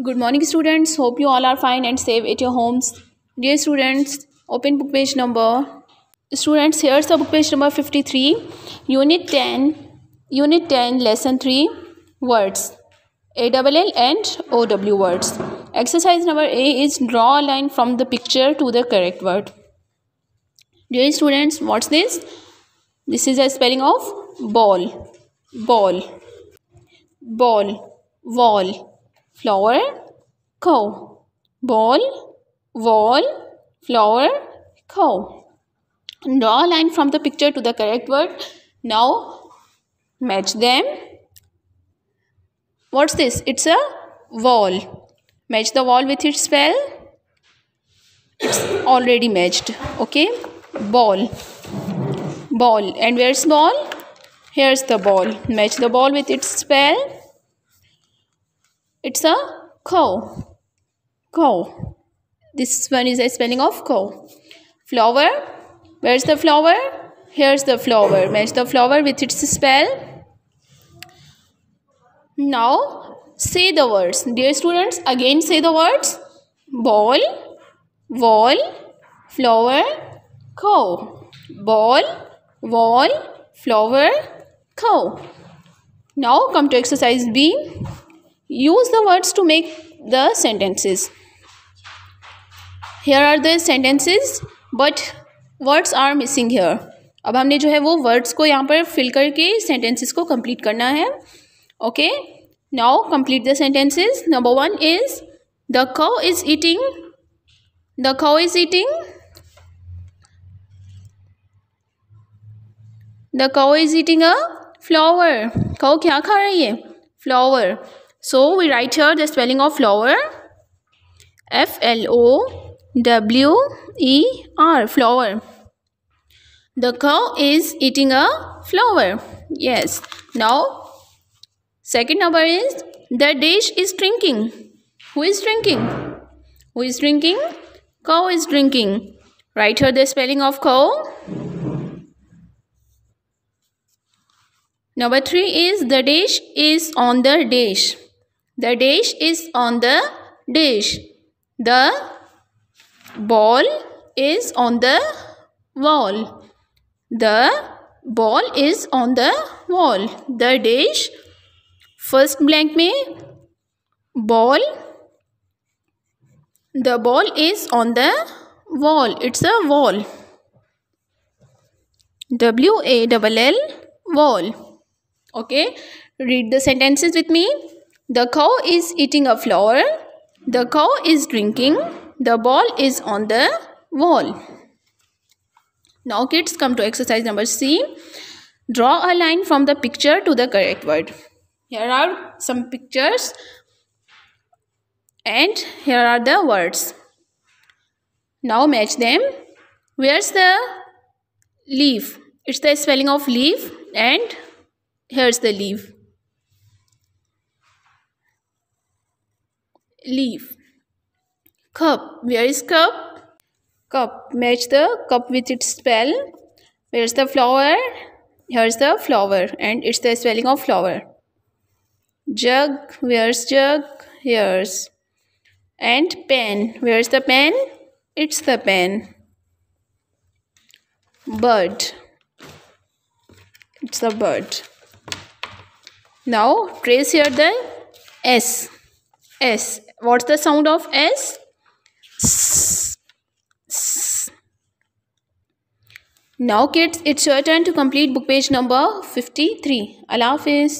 good morning students hope you all are fine and safe at your homes dear students open book page number students here's the book page number 53 unit 10 unit 10 lesson 3 words a double l and o w words exercise number a is draw a line from the picture to the correct word dear students what's this this is a spelling of ball ball ball wall flower cow ball wall flower cow draw a line from the picture to the correct word now match them what's this it's a wall match the wall with its spell it's already matched okay ball ball and where's ball here's the ball match the ball with its spell it's a cow. Cow. This one is a spelling of cow. Flower. Where's the flower? Here's the flower. Match the flower with its spell. Now say the words. Dear students, again say the words. Ball, wall, flower, cow. Ball, wall, flower, cow. Now come to exercise B. use the words to make the sentences here are the sentences but words are missing here अब हमने जो है वो words को यहाँ पर fill करके sentences को कंप्लीट करना है okay now complete the sentences number one is the cow is eating the cow is eating the cow is eating a flower cow क्या खा रही है flower So we write here the spelling of flower. F L O W E R flower. The cow is eating a flower. Yes. Now, second number is the dish is drinking. Who is drinking? Who is drinking? Cow is drinking. Write here the spelling of cow. Number three is the dish is on the dish. The dish is on the dish. The ball is on the wall. The ball is on the wall. The dish first blank me ball. The ball is on the wall. It's a wall. W A L L wall. Okay. Read the sentences with me. The cow is eating a flower. The cow is drinking. The ball is on the wall. Now kids come to exercise number C. Draw a line from the picture to the correct word. Here are some pictures and here are the words. Now match them. Where's the leaf? It's the spelling of leaf and here's the leaf. leaf. Cup. Where is cup? Cup. Match the cup with its spell. Where's the flower? Here's the flower and it's the spelling of flower. Jug. Where's jug? Here's. And pen. Where's the pen? It's the pen. Bird. It's the bird. Now trace here the S. S what's the sound of s? S, s now kids it's your turn to complete book page number 53 allah hafiz